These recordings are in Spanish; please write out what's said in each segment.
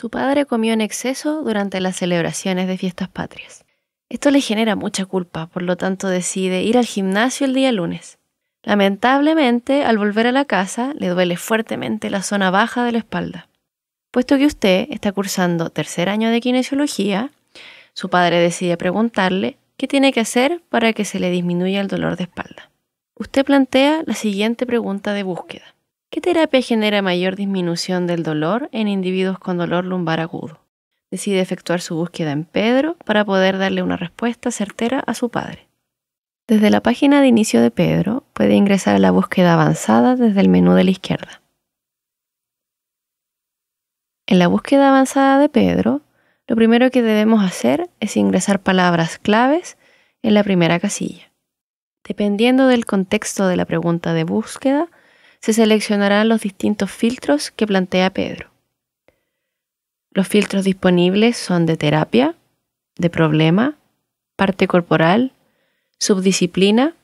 Su padre comió en exceso durante las celebraciones de fiestas patrias. Esto le genera mucha culpa, por lo tanto decide ir al gimnasio el día lunes. Lamentablemente, al volver a la casa, le duele fuertemente la zona baja de la espalda. Puesto que usted está cursando tercer año de kinesiología, su padre decide preguntarle qué tiene que hacer para que se le disminuya el dolor de espalda. Usted plantea la siguiente pregunta de búsqueda. ¿Qué terapia genera mayor disminución del dolor en individuos con dolor lumbar agudo? Decide efectuar su búsqueda en Pedro para poder darle una respuesta certera a su padre. Desde la página de inicio de Pedro puede ingresar a la búsqueda avanzada desde el menú de la izquierda. En la búsqueda avanzada de Pedro, lo primero que debemos hacer es ingresar palabras claves en la primera casilla. Dependiendo del contexto de la pregunta de búsqueda, se seleccionarán los distintos filtros que plantea Pedro. Los filtros disponibles son de terapia, de problema, parte corporal, subdisciplina,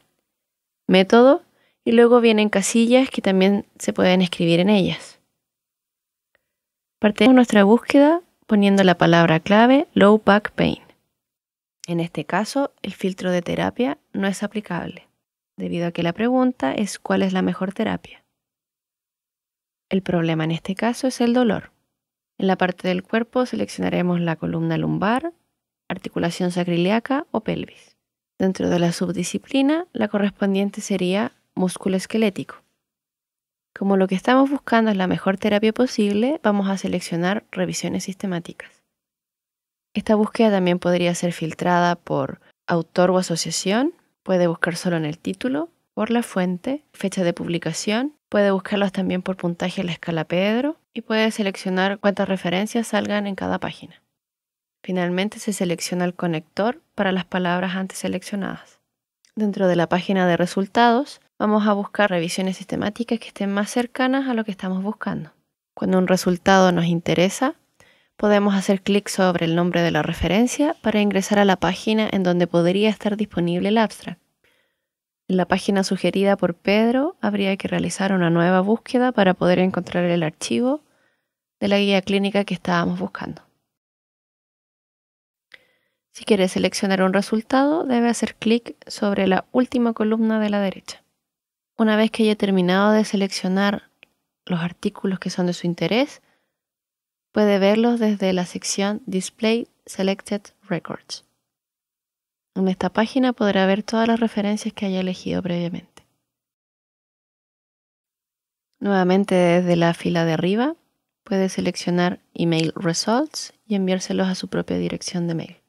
método y luego vienen casillas que también se pueden escribir en ellas. Partimos nuestra búsqueda poniendo la palabra clave low back pain. En este caso, el filtro de terapia no es aplicable, debido a que la pregunta es cuál es la mejor terapia. El problema en este caso es el dolor. En la parte del cuerpo seleccionaremos la columna lumbar, articulación sacroiliaca o pelvis. Dentro de la subdisciplina, la correspondiente sería músculo esquelético. Como lo que estamos buscando es la mejor terapia posible, vamos a seleccionar revisiones sistemáticas. Esta búsqueda también podría ser filtrada por autor o asociación, puede buscar solo en el título, por la fuente, fecha de publicación Puede buscarlos también por puntaje a la escala Pedro y puede seleccionar cuántas referencias salgan en cada página. Finalmente se selecciona el conector para las palabras antes seleccionadas. Dentro de la página de resultados vamos a buscar revisiones sistemáticas que estén más cercanas a lo que estamos buscando. Cuando un resultado nos interesa, podemos hacer clic sobre el nombre de la referencia para ingresar a la página en donde podría estar disponible el abstract. En la página sugerida por Pedro habría que realizar una nueva búsqueda para poder encontrar el archivo de la guía clínica que estábamos buscando. Si quieres seleccionar un resultado, debe hacer clic sobre la última columna de la derecha. Una vez que haya terminado de seleccionar los artículos que son de su interés, puede verlos desde la sección Display Selected Records. En esta página podrá ver todas las referencias que haya elegido previamente. Nuevamente desde la fila de arriba puede seleccionar Email Results y enviárselos a su propia dirección de mail.